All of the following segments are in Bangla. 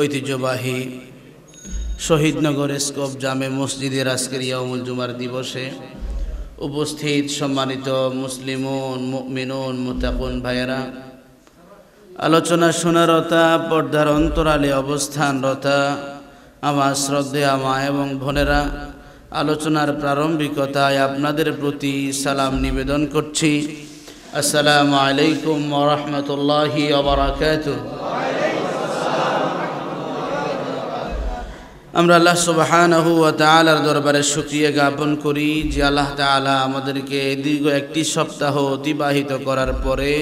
ঐতিহ্যবাহী শহীদনগর স্কোপ জামে মসজিদের আজকের ইয়ামুল জুমার দিবসে উপস্থিত সম্মানিত মুসলিমুন মিনুন মোতাকুন ভাইয়েরা আলোচনা শোনারতা পর্দার অন্তরালে অবস্থানরতা আমার শ্রদ্ধে আমা এবং বোনেরা আলোচনার প্রারম্ভিকতায় আপনাদের প্রতি সালাম নিবেদন করছি আসসালামু আলাইকুম রহমতুল্লাহি আবরাকাত আমরা আল্লাহ সুবাহানহ তালার দরবারে সুক্রিয়া জ্ঞাপন করি যে আল্লাহ তালা আমাদেরকে দীর্ঘ একটি সপ্তাহ অতিবাহিত করার পরে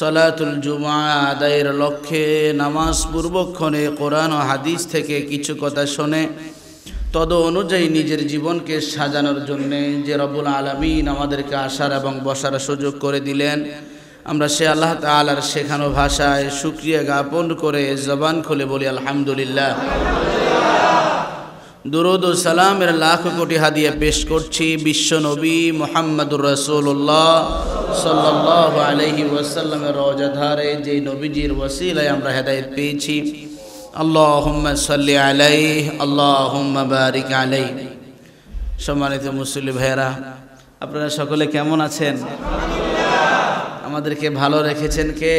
সলাতুল জুমা আদায়ের লক্ষ্যে নামাজ পূর্বক্ষণে কোরআন ও হাদিস থেকে কিছু কথা শোনে তদ অনুযায়ী নিজের জীবনকে সাজানোর জন্যে যে রবুল আলমিন আমাদেরকে আসার এবং বসার সুযোগ করে দিলেন আমরা সে আল্লাহ তালার শেখানো ভাষায় সুক্রিয়া জ্ঞাপন করে জবান খুলে বলি আলহামদুলিল্লাহ দুরুদ সালামের লাখ কোটি হাদিয়া পেশ করছি বিশ্ব নবী মোহাম্মদুর রসুল্লাহ সাল্লাহ আলহি ওয়াসাল্লামের রোজাধারে যে নবীজির ওসিলায় আমরা হেদায়ত পেয়েছি আল্লাহ সাল্লি আলাই আল্লাহ বারিক আলাই সম্মানিত মুসলিম ভাইরা আপনারা সকলে কেমন আছেন আমাদেরকে ভালো রেখেছেন কে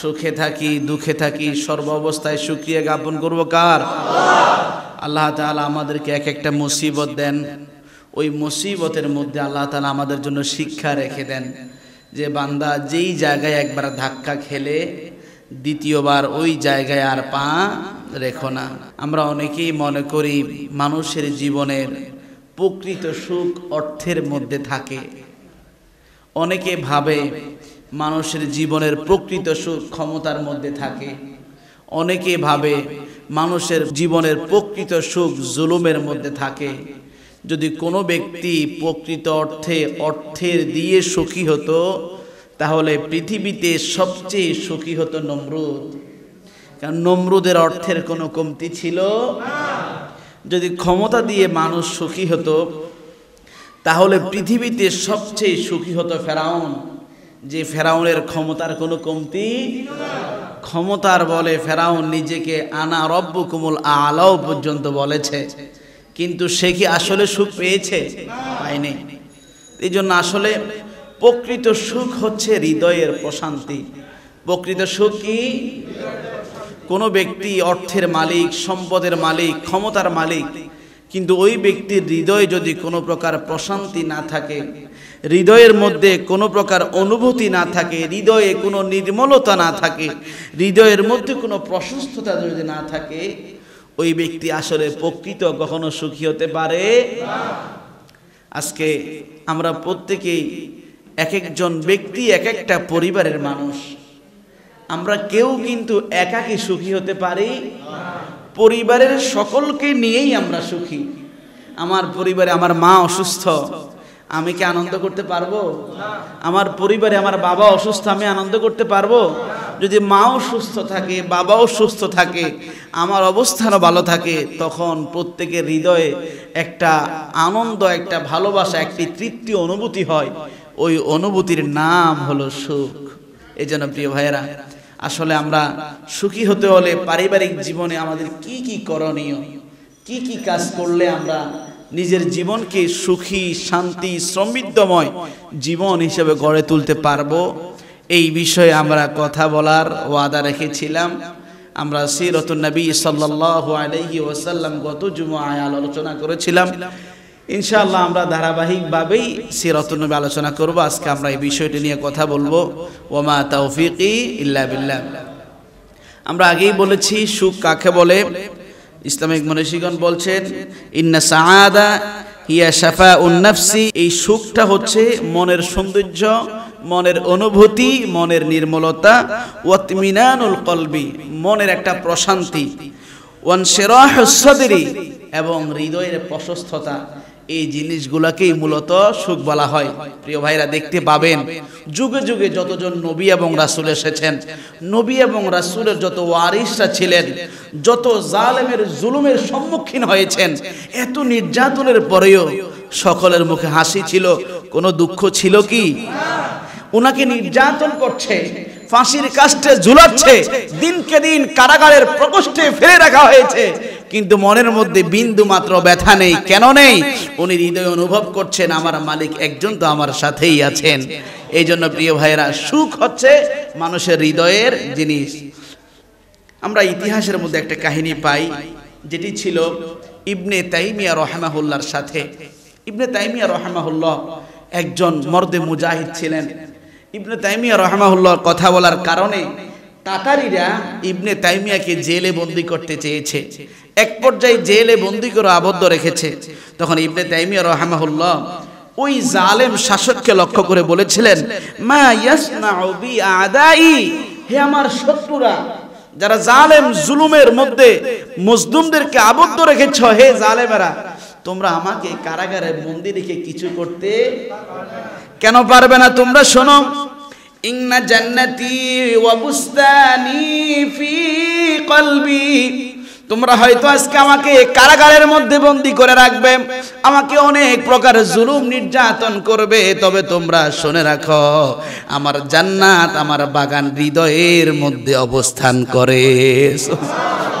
সুখে থাকি দুঃখে থাকি সর্ব অবস্থায় সুক্রিয়া জ্ঞাপন করবো কার আল্লাহ তালা আমাদেরকে এক একটা মুসিবত দেন ওই মুসিবতের মধ্যে আল্লাহ তালা আমাদের জন্য শিক্ষা রেখে দেন যে বান্দা যেই জায়গায় একবার ধাক্কা খেলে দ্বিতীয়বার ওই জায়গায় আর পা রেখো না আমরা অনেকেই মনে করি মানুষের জীবনের প্রকৃত সুখ অর্থের মধ্যে থাকে অনেকে ভাবে মানুষের জীবনের প্রকৃত সুখ ক্ষমতার মধ্যে থাকে অনেকে ভাবে মানুষের জীবনের প্রকৃত সুখ জুলুমের মধ্যে থাকে যদি কোনো ব্যক্তি প্রকৃত অর্থে অর্থের দিয়ে সুখী হতো তাহলে পৃথিবীতে সবচেয়ে সুখী হতো নমরুদ কারণ নমরুদের অর্থের কোনো কমতি ছিল যদি ক্ষমতা দিয়ে মানুষ সুখী হতো তাহলে পৃথিবীতে সবচেয়ে সুখী হতো ফেরাউন যে ফেরাউনের ক্ষমতার কোনো কমতি ক্ষমতার বলে ফেরাউন নিজেকে আনা রব্য কুমল আলাও পর্যন্ত বলেছে কিন্তু সে কি আসলে সুখ পেয়েছে পায়নি এই জন্য আসলে প্রকৃত সুখ হচ্ছে হৃদয়ের প্রশান্তি প্রকৃত সুখ কি কোনো ব্যক্তি অর্থের মালিক সম্পদের মালিক ক্ষমতার মালিক কিন্তু ওই ব্যক্তির হৃদয়ে যদি কোনো প্রকার প্রশান্তি না থাকে হৃদয়ের মধ্যে কোনো প্রকার অনুভূতি না থাকে হৃদয়ে কোনো নির্মলতা না থাকে হৃদয়ের মধ্যে কোনো প্রশস্ততা যদি না থাকে ওই ব্যক্তি আসলে প্রকৃত কখনো সুখী হতে পারে আজকে আমরা প্রত্যেকেই এক একজন ব্যক্তি এক একটা পরিবারের মানুষ আমরা কেউ কিন্তু একাকে সুখী হতে পারি পরিবারের সকলকে নিয়েই আমরা সুখী আমার পরিবারে আমার মা অসুস্থ আমি কি আনন্দ করতে পারবো আমার পরিবারে আমার বাবা অসুস্থ আমি আনন্দ করতে পারবো যদি মাও সুস্থ থাকে বাবাও সুস্থ থাকে আমার অবস্থানও ভালো থাকে তখন প্রত্যেকের হৃদয়ে একটা আনন্দ একটা ভালোবাসা একটি তৃপ্তি অনুভূতি হয় ওই অনুভূতির নাম হলো সুখ এই জন্য প্রিয় ভাইয়েরা আসলে আমরা সুখী হতে হলে পারিবারিক জীবনে আমাদের কি কি করণীয় কি কি কাজ করলে আমরা নিজের জীবনকে সুখী শান্তি সমৃদ্ধময় জীবন হিসেবে গড়ে তুলতে পারবো এই বিষয়ে আমরা কথা বলার ওয়াদা রেখেছিলাম আমরা সিরতুলনবী সাল্লাহ আলহি ওসাল্লাম গত জুমায় আলোচনা করেছিলাম ইনশাআল্লাহ আমরা ধারাবাহিকভাবেই সিরতুলনবী আলোচনা করব আজকে আমরা এই বিষয়টি নিয়ে কথা বলবো ওমা তৌফিক ইল্লা আমরা আগেই বলেছি সুখ কাকে বলে ইসলামিক মনীষীগণ বলছেন ইন্না সাআদা হিয়া শাফা উন্নাফসি এই সুখটা হচ্ছে মনের সৌন্দর্য মনের অনুভূতি মনের নির্মলতা ওয়াতমিনানুল কলবি মনের একটা প্রশান্তি ওয়ান সেরাহ সদরি এবং হৃদয়ের প্রশস্ততা এই জিনিসগুলোকেই মূলত সুখ বলা হয় প্রিয় ভাইরা দেখতে পাবেন যুগে যুগে যতজন নবী এবং রাসুল এসেছেন নবী এবং রাসুলের যত ওয়ারিসরা ছিলেন যত জালেমের জুলুমের সম্মুখীন হয়েছেন এত নির্যাতনের পরেও সকলের মুখে হাসি ছিল কোনো দুঃখ ছিল কি ওনাকে নির্যাতন করছে ফাঁসির কাস্টে ঝুলাচ্ছে দিনকে দিন কারাগারের প্রকোষ্ঠে ফেলে রাখা হয়েছে কিন্তু মনের মধ্যে বিন্দু মাত্র ব্যথা নেই কেন নেই উনি হৃদয় অনুভব করছেন আমার মালিক একজন তো আমার সাথেই আছেন এই জন্য প্রিয় ভাইয়েরা সুখ হচ্ছে মানুষের হৃদয়ের জিনিস আমরা ইতিহাসের মধ্যে একটা কাহিনী পাই যেটি ছিল ইবনে তাইমিয়া রহমাহুল্লার সাথে ইবনে তাইমিয়া রহমাহুল্লাহ একজন মর্দে মুজাহিদ ছিলেন ইবনে তাইমিয়া রহমাহুল্লার কথা বলার কারণে তাতারিরা ইবনে তাইমিয়াকে জেলে বন্দি করতে চেয়েছে এক পর্যায়ে জেলে বন্দি করে আবদ্ধ রেখেছে তখন ইবনে তাইমিয়া রহমাহুল্লাহ ওই জালেম শাসককে লক্ষ্য করে বলেছিলেন মা ইয়াসনাউ বি আদাই হে আমার শত্রুরা যারা জালেম জুলুমের মধ্যে মজদুমদেরকে আবদ্ধ রেখেছ হে জালেমেরা তোমরা আমাকে কারাগারে বন্দি রেখে কিছু করতে কেন পারবে না তোমরা শোনো ইংনা জান্নাতি ওয়া বুস্তানি ফি কলবি তোমরা হয়তো আজকে আমাকে কারাগারের মধ্যে বন্দি করে রাখবে আমাকে অনেক প্রকার জুলুম নির্যাতন করবে তবে তোমরা শুনে রাখো আমার জান্নাত আমার বাগান হৃদয়ের মধ্যে অবস্থান করে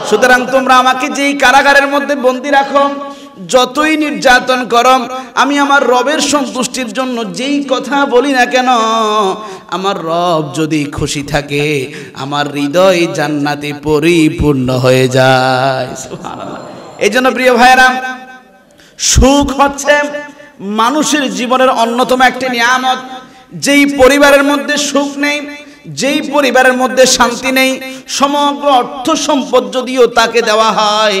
সুতরাং তোমরা আমাকে যেই কারাগারের মধ্যে বন্দি রাখো যতই নির্যাতন করম আমি আমার রবের সন্তুষ্টির জন্য যেই কথা বলি না কেন আমার রব যদি খুশি থাকে আমার হৃদয় জান্নাতে পরিপূর্ণ হয়ে যায় এই জন্য প্রিয় ভাইরা সুখ হচ্ছে মানুষের জীবনের অন্যতম একটি নিয়ামত যেই পরিবারের মধ্যে সুখ নেই যেই পরিবারের মধ্যে শান্তি নেই সমগ্র অর্থ সম্পদ যদিও তাকে দেওয়া হয়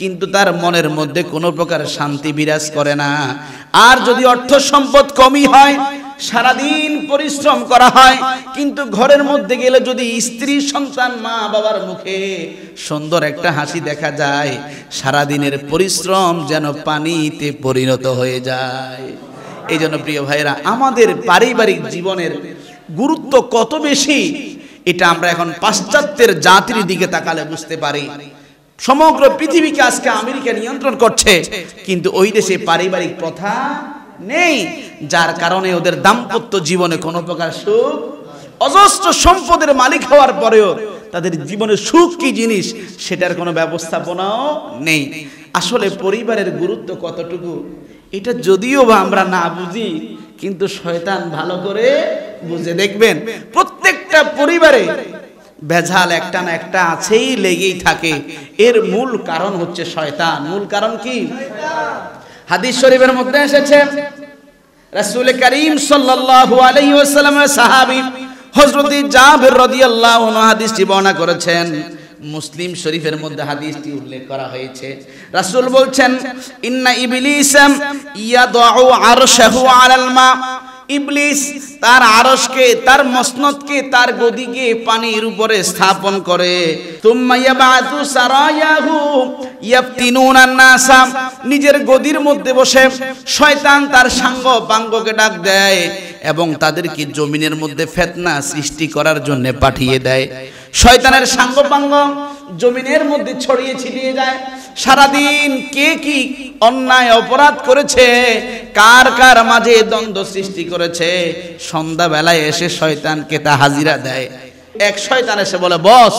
কিন্তু তার মনের মধ্যে কোনো প্রকার শান্তি বিরাজ করে না আর যদি অর্থ সম্পদ কমই হয় সারাদিন পরিশ্রম করা হয় কিন্তু ঘরের মধ্যে গেলে যদি স্ত্রী সন্তান মা বাবার মুখে সুন্দর একটা হাসি দেখা যায় সারাদিনের পরিশ্রম যেন পানিতে পরিণত হয়ে যায় এই জন্য প্রিয় ভাইরা আমাদের পারিবারিক জীবনের গুরুত্ব কত বেশি এটা আমরা এখন পাশ্চাত্যের জাতির দিকে তাকালে বুঝতে পারি সমগ্র পৃথিবীকে আজকে আমেরিকা নিয়ন্ত্রণ করছে কিন্তু ওই দেশে পারিবারিক প্রথা নেই যার কারণে ওদের দাম্পত্য জীবনে কোনো প্রকার সুখ অজস্র সম্পদের মালিক হওয়ার পরেও তাদের জীবনে সুখ কি জিনিস সেটার কোনো ব্যবস্থাপনাও নেই আসলে পরিবারের গুরুত্ব কতটুকু এটা যদিও বা আমরা না বুঝি কিন্তু শয়তান ভালো করে বুঝে দেখবেন প্রত্যেকটা পরিবারে ভেজাল একটা না একটা আছেই লেগেই থাকে এর মূল কারণ হচ্ছে শয়তান মূল কারণ কি হাদিস শরীফের মধ্যে এসেছে রাসূল করিম সাল্লাল্লাহু আলাইহি ওয়াসাল্লাম সাহাবী হযরত জাবির রাদিয়াল্লাহু আনহু হাদিসটি বর্ণনা করেছেন মুসলিম শরীফের মধ্যে হাদিসটি উল্লেখ করা হয়েছে রাসূল বলছেন ইন্না ইবলিসাম ইয়াদাউ আরশাহু আলাল মা ইবলিস তার আরসকে তার মসনদকে তার গদিকে পানির উপরে স্থাপন করে নিজের গদির মধ্যে বসে শয়তান তার সাঙ্গ পাঙ্গকে ডাক দেয় এবং তাদেরকে জমিনের মধ্যে ফেতনা সৃষ্টি করার জন্য পাঠিয়ে দেয় শয়তানের সাঙ্গপাঙ্গ জমিনের মধ্যে ছড়িয়ে ছিটিয়ে যায় সারাদিন কে কি অন্যায় অপরাধ করেছে কার কার মাঝে দ্বন্দ্ব সৃষ্টি করেছে সন্ধ্যাবেলায় এসে শয়তানকে তা হাজিরা দেয় এক শয়তান এসে বলে বস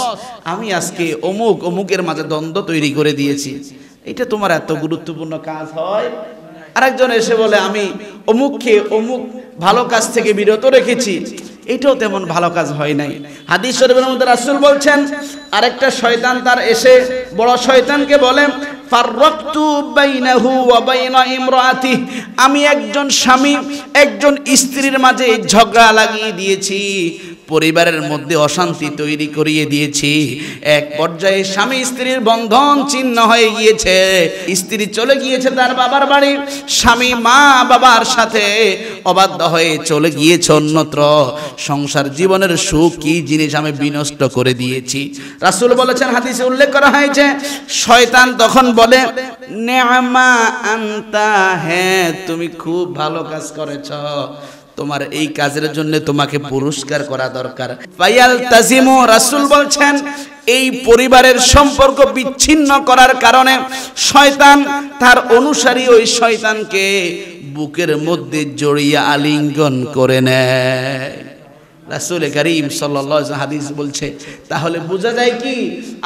আমি আজকে অমুক অমুকের মাঝে দ্বন্দ্ব তৈরি করে দিয়েছি এটা তোমার এত গুরুত্বপূর্ণ কাজ হয় আরেকজন এসে বলে আমি অমুককে অমুক ভালো কাজ থেকে বিরত রেখেছি এটাও তেমন ভালো কাজ হয় নাই হাদিস শরীফের মধ্যে রাসুল বলছেন আরেকটা শয়তান তার এসে বড় শয়তানকে বলে আমি একজন স্বামী একজন স্ত্রীর মাঝে ঝগড়া লাগিয়ে দিয়েছি পরিবারের মধ্যে অশান্তি তৈরি করিয়ে দিয়েছি এক পর্যায়ে স্বামী স্ত্রীর বন্ধন চিহ্ন হয়ে গিয়েছে স্ত্রী চলে গিয়েছে তার বাবার বাড়ি স্বামী মা বাবার সাথে অবাধ্য হয়ে চলে গিয়েছে অন্যত্র সংসার জীবনের সুখ কি জিনিস আমি বিনষ্ট করে দিয়েছি রাসুল বলেছেন হাতিসে উল্লেখ করা হয়েছে শয়তান তখন বলে আন্তা হ্যাঁ তুমি খুব ভালো কাজ করেছ তোমার এই কাজের জন্য তোমাকে পুরস্কার করা দরকার তাজিম ও রাসূল বলছেন এই পরিবারের সম্পর্ক বিচ্ছিন্ন করার কারণে শয়তান তার অনুসারী ওই শয়তানকে বুকের মধ্যে জড়িয়ে আলিঙ্গন করে নেয় রাসুল করিম সাল্লা হাদিস বলছে তাহলে বোঝা যায় কি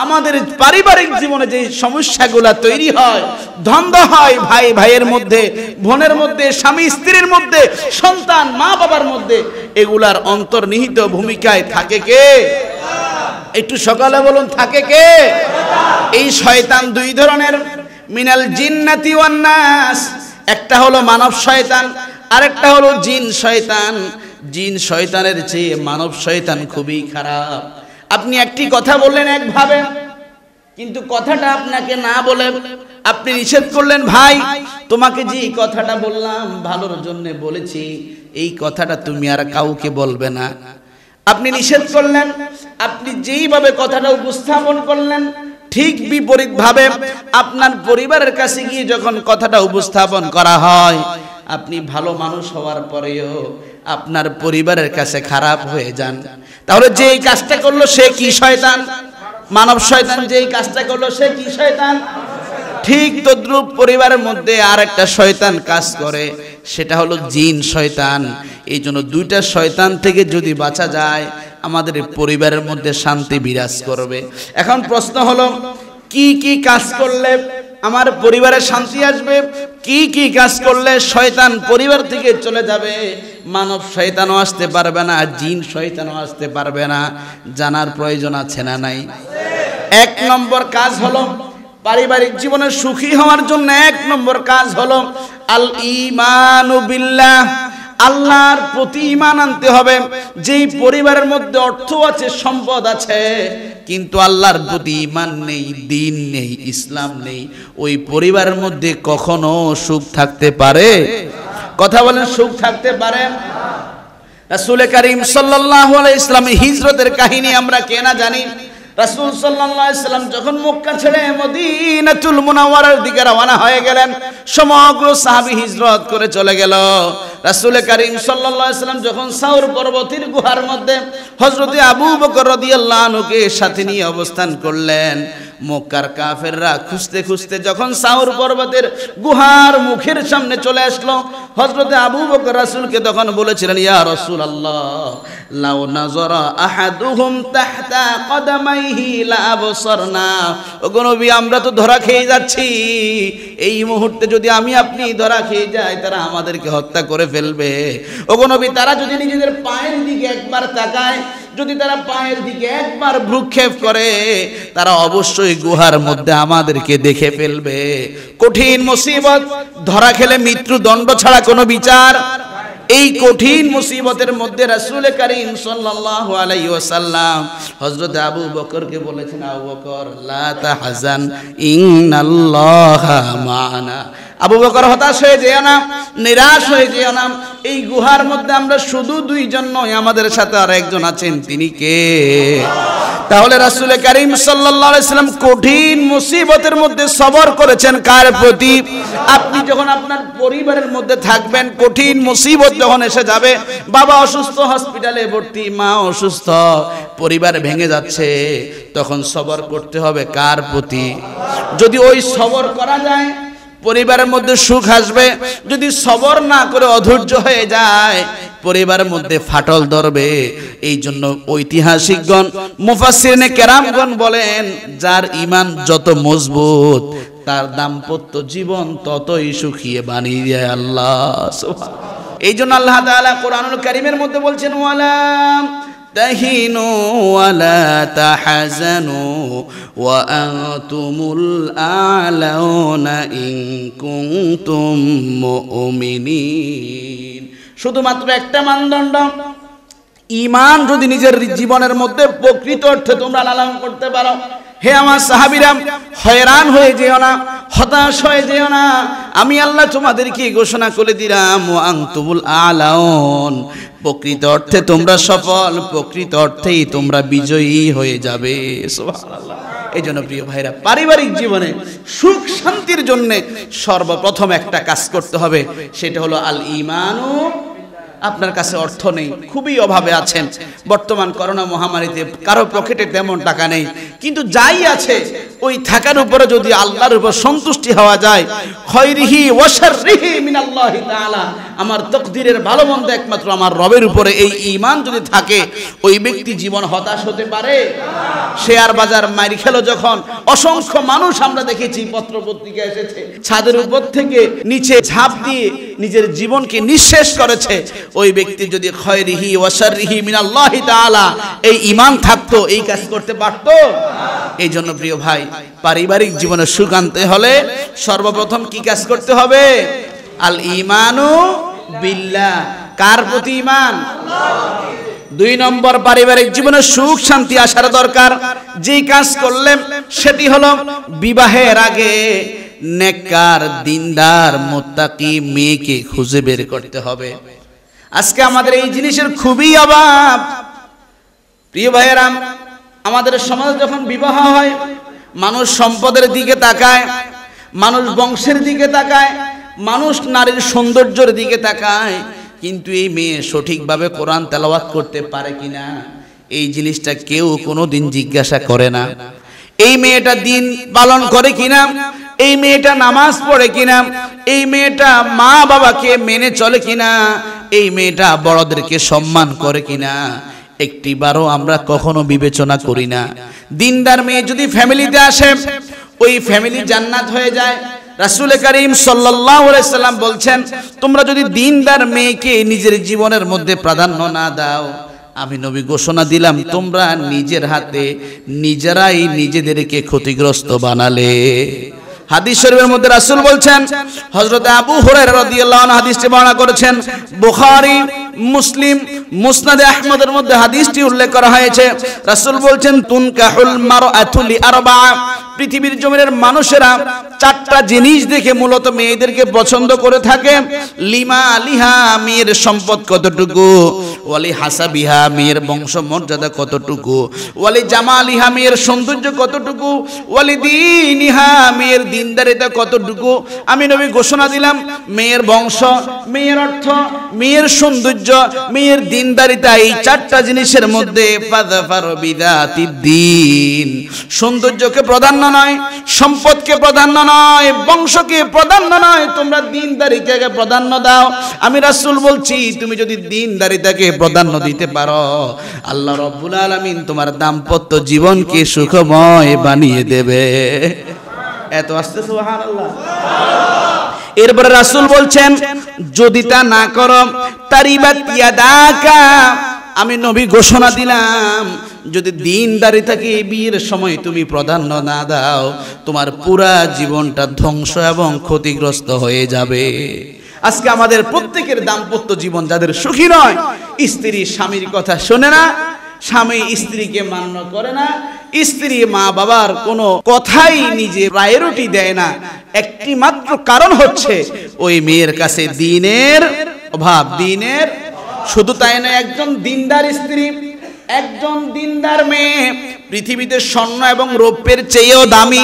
আমাদের পারিবারিক জীবনে যে সমস্যাগুলো তৈরি হয় দ্বন্দ্ব হয় ভাই ভাইয়ের মধ্যে বোনের মধ্যে স্বামী স্ত্রীর মধ্যে সন্তান মা বাবার মধ্যে এগুলার অন্তর্নিহিত ভূমিকায় থাকে কে একটু সকালে বলুন থাকে কে এই শয়তান দুই ধরনের মিনাল জিন্নাতি নাস একটা হলো মানব শয়তান আরেকটা হলো জিন শয়তান জিন শয়তানের চেয়ে মানব শয়তান খুবই খারাপ আপনি একটি কথা বললেন একভাবে কিন্তু কথাটা আপনাকে না বলে আপনি নিষেধ করলেন ভাই তোমাকে যে কথাটা বললাম ভালোর জন্য বলেছি এই কথাটা তুমি আর কাউকে বলবে না আপনি নিষেধ করলেন আপনি যেইভাবে কথাটা উপস্থাপন করলেন ঠিক বিপরীতভাবে আপনার পরিবারের কাছে গিয়ে যখন কথাটা উপস্থাপন করা হয় আপনি ভালো মানুষ হওয়ার পরেও আপনার পরিবারের কাছে খারাপ হয়ে যান তাহলে যেই কাজটা করলো সে কি শয়তান মানব শয়তান যে এই কাজটা করলো সে কি শয়তান ঠিক তদ্রুপ পরিবারের মধ্যে আর একটা শয়তান কাজ করে সেটা হলো জিন শয়তান এই জন্য দুইটা শয়তান থেকে যদি বাঁচা যায় আমাদের পরিবারের মধ্যে শান্তি বিরাজ করবে এখন প্রশ্ন হলো কি কি কাজ করলে আমার পরিবারে শান্তি আসবে কি কি কাজ করলে শয়তান পরিবার থেকে চলে যাবে মানব শয়তানও আসতে পারবে না জিন শয়তানও আসতে পারবে না জানার প্রয়োজন আছে না নাই এক নম্বর কাজ হলো পারিবারিক জীবনে সুখী হওয়ার জন্য এক নম্বর কাজ হলো আল বিল্লাহ আল্লাহর প্রতি ইমান আনতে হবে যেই পরিবারের মধ্যে অর্থ আছে সম্পদ আছে কিন্তু আল্লাহর প্রতি ইমান নেই দিন নেই ইসলাম নেই ওই পরিবারের মধ্যে কখনো সুখ থাকতে পারে কথা বলেন সুখ থাকতে পারে রাসুল করিম আলাইহি ইসলামী হিজরতের কাহিনী আমরা কেনা জানি রাসুল সাল্লাম যখন মক্কা ছেড়ে মদিনাতুল মুনাওয়ারার দিকে রওনা হয়ে গেলেন সমগ্র সাহাবি হিজরত করে চলে গেল রাসুল করিম সাল্লাম যখন সাউর পর্বতীর গুহার মধ্যে হজরতে আবু বকর রদিয়াল্লাহনুকে সাথে নিয়ে অবস্থান করলেন মক্কার কাফেররা খুঁজতে খুঁজতে যখন সাউর পর্বতের গুহার মুখের সামনে চলে আসলো হজরতে আবু বকর রাসুলকে তখন বলেছিলেন ইয়া রসুল আল্লাহ লাউ নাজর আহাদুহুম তাহতা কদামাইহি লাবসরনা ওগো নবী আমরা তো ধরা খেয়ে যাচ্ছি এই মুহূর্তে যদি আমি আপনি ধরা খেয়ে যাই তারা আমাদেরকে হত্যা করে ফেলবে ওগো নবী তারা যদি নিজেদের পায়ের দিকে একবার তাকায় যদি তারা পায়ের দিকে একবার ভ্রুক্ষেপ করে তারা অবশ্যই গুহার মধ্যে আমাদেরকে দেখে ফেলবে কঠিন মুসিবত ধরা খেলে মৃত্যুদণ্ড ছাড়া কোনো বিচার এই কঠিন মুসিবতের মধ্যে রাসুল করিম সাল্লাহ আলাই ওসাল্লাম হজরত আবু বকরকে বলেছেন আবু বকর হাজান মানা আবু বকর হতাশ হয়ে যেও না নিরাশ হয়ে যেও না এই গুহার মধ্যে আমরা শুধু দুইজন নই আমাদের সাথে আর একজন আছেন তিনি কে তাহলে রাসুল করিম সাল্লাম কঠিন মুসিবতের মধ্যে সবর করেছেন কার প্রতি আপনি যখন আপনার পরিবারের মধ্যে থাকবেন কঠিন মুসিবত যখন এসে যাবে বাবা অসুস্থ হসপিটালে ভর্তি মা অসুস্থ পরিবার ভেঙে যাচ্ছে তখন সবর করতে হবে কার প্রতি যদি ওই সবর করা যায় পরিবারের মধ্যে সুখ আসবে যদি সবর না করে অধৈর্য হয়ে যায় পরিবারের মধ্যে ফাটল ধরবে এই জন্য ঐতিহাসিকগণ মুফাসিরনে কেরামগণ বলেন যার ইমান যত মজবুত তার দাম্পত্য জীবন ততই সুখিয়ে বানিয়ে দেয় আল্লাহ এই জন্য আল্লাহ তালা কোরআনুল করিমের মধ্যে বলছেন ওয়ালাম تهنوا ولا تحزنوا وأنتم الأعلون إن كنتم مؤمنين শুধুমাত্র একটা মানদণ্ড ইমান যদি নিজের জীবনের মধ্যে প্রকৃত অর্থে তোমরা লালন করতে পারো হে আমার সাহাবিরাম হয়রান হয়ে যেও না হতাশ হয়ে যেও না আমি আল্লাহ তোমাদেরকে ঘোষণা করে দিলাম আংতুবুল আলাউন প্রকৃত অর্থে তোমরা সফল প্রকৃত অর্থেই তোমরা বিজয়ী হয়ে যাবে এই জন্য প্রিয় ভাইরা পারিবারিক জীবনে সুখ শান্তির জন্যে সর্বপ্রথম একটা কাজ করতে হবে সেটা হলো আল ইমানু আপনার কাছে অর্থ নেই খুবই অভাবে আছেন বর্তমান করোনা মহামারীতে কারো পকেটে তেমন টাকা নেই কিন্তু যাই আছে ওই থাকার উপরে যদি আল্লাহর উপর সন্তুষ্টি হওয়া যায় খয়রিহি তাআলা আমার তকদিরের ভালো মন্দ একমাত্র আমার রবের উপরে এই ঈমান যদি থাকে ওই ব্যক্তি জীবন হতাশ হতে পারে শেয়ার বাজার মাইর খেলো যখন অসংখ্য মানুষ আমরা দেখেছি পত্র পত্রিকা এসেছে ছাদের উপর থেকে নিচে ঝাঁপ দিয়ে নিজের জীবনকে নিঃশেষ করেছে ওই ব্যক্তি যদি খয়রিহি ওয়াসারিহি মিনাল্লাহি তাআলা এই ঈমান থাকতো এই কাজ করতে পারতো এই জন্য প্রিয় ভাই পারিবারিক জীবনে সুখ আনতে হলে সর্বপ্রথম কি কাজ করতে হবে আল ঈমানু বিল্লাহ কার প্রতি ঈমান দুই নম্বর পারিবারিক জীবনে সুখ শান্তি আসার দরকার যে কাজ করলেন সেটি হলো বিবাহের আগে নেককার দিনদার মোত্তাকি মেয়েকে খুঁজে বের করতে হবে আজকে আমাদের এই জিনিসের খুবই অভাব প্রিয় ভাইয়েরাম আমাদের সমাজে যখন বিবাহ হয় মানুষ সম্পদের দিকে তাকায় মানুষ বংশের দিকে তাকায় মানুষ নারীর সৌন্দর্যের দিকে তাকায় কিন্তু এই মেয়ে সঠিকভাবে কোরআন তেলাওয়াত করতে পারে কিনা এই জিনিসটা কেউ কোনো দিন জিজ্ঞাসা করে না এই মেয়েটা দিন পালন করে কিনা এই মেয়েটা নামাজ পড়ে কিনা এই মেয়েটা মা বাবাকে মেনে চলে কিনা এই মেয়েটা বড়দেরকে সম্মান করে কিনা একটিবারও আমরা কখনো বিবেচনা করি না দিনদার মেয়ে যদি ফ্যামিলিতে আসে ওই ফ্যামিলি জান্নাত হয়ে যায় রাসুল করিম সাল্লাম বলছেন তোমরা যদি দিনদার মেয়েকে নিজের জীবনের মধ্যে প্রাধান্য না দাও আমি নবী ঘোষণা দিলাম তোমরা নিজের হাতে নিজেরাই নিজেদেরকে ক্ষতিগ্রস্ত বানালে হাদিস শরীফের মধ্যে রাসূল বলছেন হযরত আবু হুরায়রা রাদিয়াল্লাহু আনহু হাদিসটি বর্ণনা করেছেন বুখারী মুসলিম মুসনাদ আহমদের মধ্যে হাদিসটি উল্লেখ করা হয়েছে রাসূল বলছেন তুনকাহুল মারআতু লি আরবা পৃথিবীর জমিনের মানুষেরা চারটা জিনিস দেখে মূলত মেয়েদেরকে পছন্দ করে থাকে লিমা আলিহা মেয়ের সম্পদ কতটুকু ওয়ালি হাসাবিহা মেয়ের বংশ মর্যাদা কতটুকু ওয়ালি জামা আলিহা মেয়ের সৌন্দর্য কতটুকু ওয়ালি দিন ইহা মেয়ের দিনদারিতা কতটুকু আমি নবী ঘোষণা দিলাম মেয়ের বংশ মেয়ের অর্থ মেয়ের সৌন্দর্য মেয়ের দিনদারিতা এই চারটা জিনিসের মধ্যে সৌন্দর্যকে প্রধান প্রাধান্য নয় সম্পদকে প্রাধান্য নয় বংশকে প্রাধান্য নয় তোমরা দিনদারিকে প্রাধান্য দাও আমি রাসুল বলছি তুমি যদি দিনদারিতাকে প্রাধান্য দিতে পারো আল্লাহ রব্বুল আলমিন তোমার দাম্পত্য জীবনকে সুখময় বানিয়ে দেবে এত আসতে এরপরে রাসুল বলছেন যদি তা না করো তারিবা দাকা আমি নবী ঘোষণা দিলাম যদি দিন দাঁড়িয়ে থাকে এই বিয়ের সময় তুমি প্রাধান্য না দাও তোমার পুরা জীবনটা ধ্বংস এবং ক্ষতিগ্রস্ত হয়ে যাবে আজকে আমাদের প্রত্যেকের দাম্পত্য জীবন যাদের সুখী নয় স্ত্রী স্বামীর কথা শোনে না স্বামী স্ত্রীকে মান্য করে না স্ত্রী মা বাবার কোনো কথাই নিজে প্রায়োরিটি দেয় না একটি মাত্র কারণ হচ্ছে ওই মেয়ের কাছে দিনের অভাব দিনের শুধু তাই না একজন দিনদার স্ত্রী একজন দিনদার মেয়ে পৃথিবীতে স্বর্ণ এবং রৌপ্যের চেয়েও দামি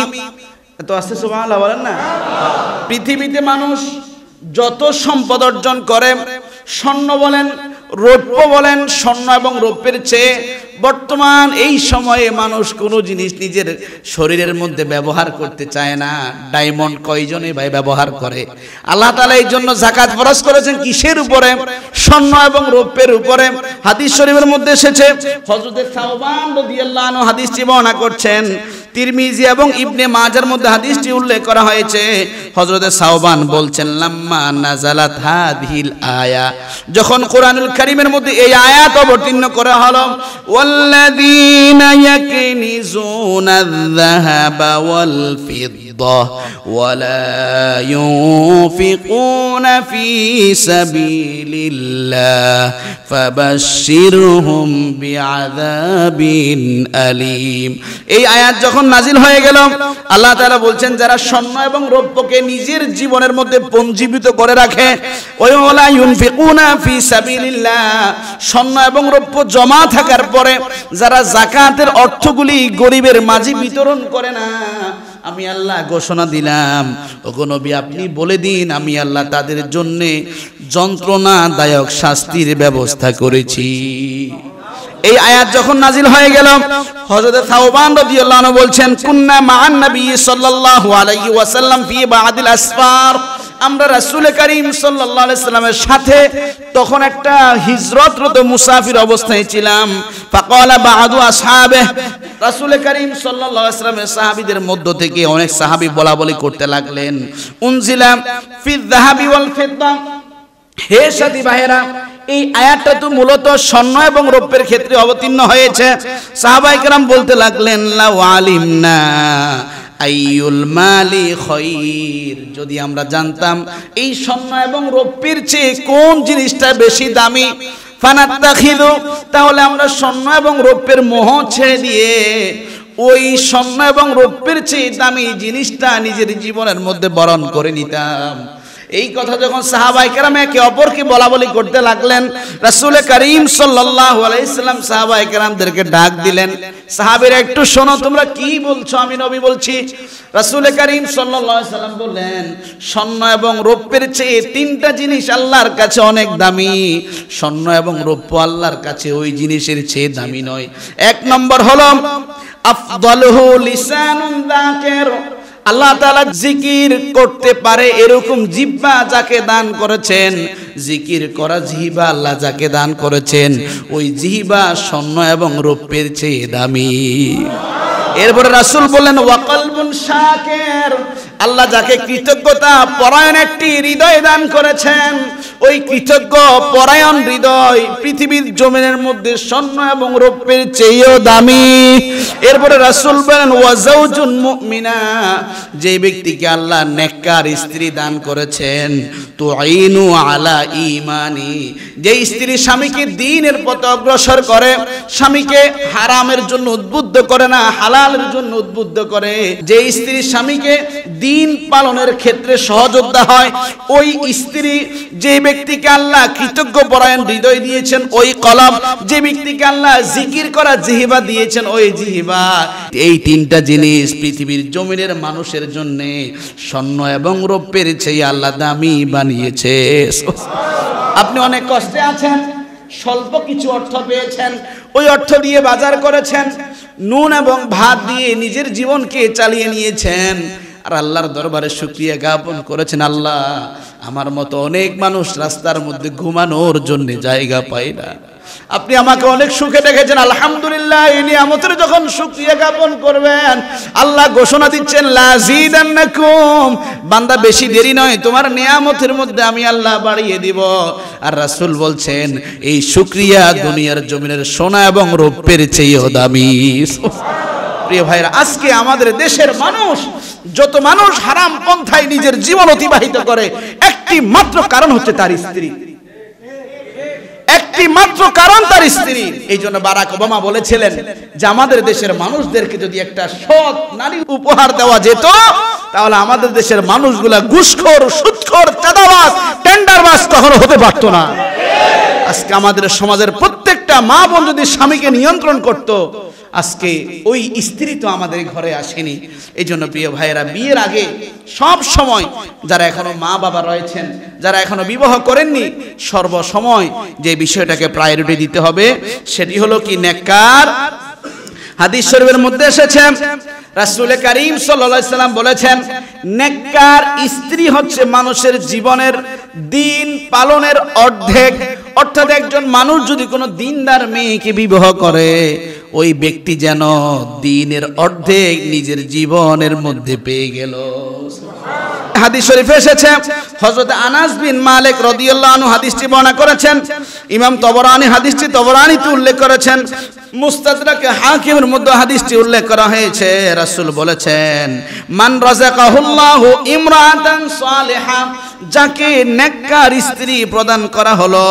এত আস্তে সুবাহ বলেন না পৃথিবীতে মানুষ যত সম্পদ অর্জন করে স্বর্ণ বলেন রৌপ্য বলেন স্বর্ণ এবং রৌপ্যের চেয়ে বর্তমান এই সময়ে মানুষ কোনো জিনিস নিজের শরীরের মধ্যে ব্যবহার করতে চায় না ডায়মন্ড কয়জনে ভাই ব্যবহার করে আল্লাহ তালা এই জন্য জাকাত ফরজ করেছেন কিসের উপরে স্বর্ণ এবং রৌপ্যের উপরে হাদিস শরীফের মধ্যে এসেছে হজরতের সাহবান হাদিসটি বর্ণনা করছেন তিরমিজি এবং ইবনে মাজার মধ্যে হাদিসটি উল্লেখ করা হয়েছে হজরতে সাওবান বলছেন লাম্মা নাজালাত হাদিল আয়া যখন কোরআনুল কারীমের মধ্যে এই আয়াত অবতীর্ণ করা হলো ওয়াল্লাযীনা ইয়াকনিজুনা যাহাবা ওয়াল ফিদ্দা ওয়ালা ইউনফিকুনা ফি সাবিলিল্লাহ ফাবাশশিরহুম বিআযাবিন আলীম এই আয়াত যখন যখন নাজিল হয়ে গেল আল্লাহ তাআলা বলছেন যারা স্বর্ণ এবং রৌপ্যকে নিজের জীবনের মধ্যে পঞ্জীবিত করে রাখে ওই ইউনফিকুনা ফি সাবিলিল্লাহ স্বর্ণ এবং রৌপ্য জমা থাকার পরে যারা যাকাতের অর্থগুলি গরিবের মাঝে বিতরণ করে না আমি আল্লাহ ঘোষণা দিলাম ওগো নবী আপনি বলে দিন আমি আল্লাহ তাদের জন্যে যন্ত্রণাদায়ক শাস্তির ব্যবস্থা করেছি এই আয়াত যখন নাজিল হয়ে গেল হযরতে সাওবান রাদিয়াল্লাহু আনহু বলছেন কুননা মা'আন নবী সাল্লাল্লাহু আলাইহি ওয়াসাল্লাম ফি বা'দিল আসফার আমরা রাসূল কারীম সাল্লাল্লাহু আলাইহি সাল্লামের সাথে তখন একটা হিজরতরত মুসাফির অবস্থায় ছিলাম ফাকালা বা'দু আসহাবে রাসূল কারীম সাল্লাল্লাহু আলাইহি সাল্লামের সাহাবীদের মধ্য থেকে অনেক সাহাবী বলাবলি করতে লাগলেন উনজিলা ফি যাহাবি ওয়াল ফিদ্দা হে সাথী ভাইরা এই আয়াতটা তো মূলত স্বর্ণ এবং রৌপ্যের ক্ষেত্রে অবতীর্ণ হয়েছে সাহাবাইকরাম বলতে লাগলেন লাউ আলিম না আইউল মালি খয়ির যদি আমরা জানতাম এই স্বর্ণ এবং রৌপ্যের চেয়ে কোন জিনিসটা বেশি দামি ফানাত্তাখিদু তাহলে আমরা স্বর্ণ এবং রৌপ্যের মোহ ছেড়ে দিয়ে ওই স্বর্ণ এবং রৌপ্যের চেয়ে দামি জিনিসটা নিজের জীবনের মধ্যে বরণ করে নিতাম এই কথা যখন সাহাবাই কেরাম একে অপরকে বলা বলি করতে লাগলেন রাসুল করিম সাল্লাল্লাহু আলাইহি সাল্লাম সাহাবাই কেরামদেরকে ডাক দিলেন সাহাবের একটু শোনো তোমরা কি বলছো আমি নবী বলছি রাসুল করিম সাল্লাল্লাহু সাল্লাম বললেন স্বর্ণ এবং রৌপ্যের চেয়ে তিনটা জিনিস আল্লাহর কাছে অনেক দামি স্বর্ণ এবং রৌপ্য আল্লাহর কাছে ওই জিনিসের চেয়ে দামি নয় এক নম্বর হলো আফদালহু লিসানুন যাকির আল্লাহ তাআলা জিকির করতে পারে এরকম জিব্বা যাকে দান করেছেন জিকির করা জিহিবা আল্লাহ যাকে দান করেছেন ওই জিহিবা স্বর্ণ এবং রৌপ্যের চেয়ে দামি এরপরে রাসূল বললেন ওয়াকালবুন শাকের আল্লাহ যাকে কৃতজ্ঞতা পরায়ণ একটি হৃদয় দান করেছেন ওই কৃতজ্ঞ পরায়ণ হৃদয় পৃথিবীর জমিনের মধ্যে স্বর্ণ এবং রৌপ্যের চেয়েও দামি এরপরে রাসূল বলেন ওয়াজাউজুন মুমিনা যে ব্যক্তিকে আল্লাহ নেককার স্ত্রী দান করেছেন তো আইনু আলা ইমানি যে স্ত্রী স্বামীকে দিনের পথে অগ্রসর করে স্বামীকে হারামের জন্য উদ্বুদ্ধ করে না হালালের জন্য উদ্বুদ্ধ করে যে স্ত্রী স্বামীকে দিন পালনের ক্ষেত্রে সহযোদ্ধা হয় ওই স্ত্রী যে ব্যক্তিকে আল্লাহ কৃতজ্ঞ পরায়ণ হৃদয় দিয়েছেন ওই কলম যে ব্যক্তিকে আল্লাহ জিকির করা জিহিবা দিয়েছেন ওই জিহিবা এই তিনটা জিনিস পৃথিবীর জমিনের মানুষের জন্য স্বর্ণ এবং রৌপ্যের চেয়ে আল্লাহ দামি বানিয়েছে আপনি অনেক কষ্টে আছেন স্বল্প কিছু অর্থ পেয়েছেন ওই অর্থ দিয়ে বাজার করেছেন নুন এবং ভাত দিয়ে নিজের জীবনকে চালিয়ে নিয়েছেন আর আল্লাহর দরবারে শুক্রিয়া জ্ঞাপন করেছেন আল্লাহ আমার মতো অনেক মানুষ রাস্তার মধ্যে ঘুমানোর জন্য জায়গা পায় না আপনি আমাকে অনেক সুখে দেখেছেন আলহামদুলিল্লাহ এই নিয়ামতের যখন সুক্রিয়া জ্ঞাপন করবেন আল্লাহ ঘোষণা দিচ্ছেন লাজিদান্নাকুম বান্দা বেশি দেরি নয় তোমার নিয়ামতের মধ্যে আমি আল্লাহ বাড়িয়ে দিব আর রাসূল বলছেন এই সুক্রিয়া দুনিয়ার জমিনের সোনা এবং রৌপ্যের চেয়েও দামি প্রিয় ভাইরা আজকে আমাদের দেশের মানুষ যত মানুষ হারাম পন্থায় নিজের জীবন অতিবাহিত করে একটি মাত্র কারণ হচ্ছে তার স্ত্রী একটি মাত্র কারণ তার স্ত্রী এই জন্য বারাক ওবামা বলেছিলেন যে আমাদের দেশের মানুষদেরকে যদি একটা সৎ নারী উপহার দেওয়া যেত তাহলে আমাদের দেশের মানুষগুলা ঘুষখোর সুৎখোর চাঁদাবাজ টেন্ডারবাজ তখন হতে পারতো না আজকে আমাদের সমাজের প্রত্যেক মা বোন যদি স্বামীকে নিয়ন্ত্রণ করত আজকে ওই স্ত্রী তো আমাদের ঘরে আসেনি এই জন্য প্রিয় ভাইয়েরা বিয়ের আগে সব সময় যারা এখনো মা বাবা রয়েছেন যারা এখনো বিবাহ করেননি সর্বসময় যে বিষয়টাকে প্রায়োরিটি দিতে হবে সেটি হলো কি নেককার হাদিস শরীফের মধ্যে এসেছে রাসুল করিম সাল্লাম বলেছেন নেককার স্ত্রী হচ্ছে মানুষের জীবনের দিন পালনের অর্ধেক অর্থাৎ একজন মানুষ যদি কোনো দিনদার মেয়েকে বিবাহ করে ওই ব্যক্তি যেন দিনের অর্ধেক নিজের জীবনের মধ্যে পেয়ে গেল হাদিস শরীফে এসেছে হযরত আনাস বিন মালিক রাদিয়াল্লাহু আনহু হাদিসটি বর্ণনা করেছেন ইমাম তবরানি হাদিসটি তবরানিতে উল্লেখ করেছেন মুস্তাদরাকে হাকিমের মধ্যে হাদিসটি উল্লেখ করা হয়েছে রাসূল বলেছেন মান রাযাকাহুল্লাহু ইমরাতান সালিহা যাকে নেককার স্ত্রী প্রদান করা হলো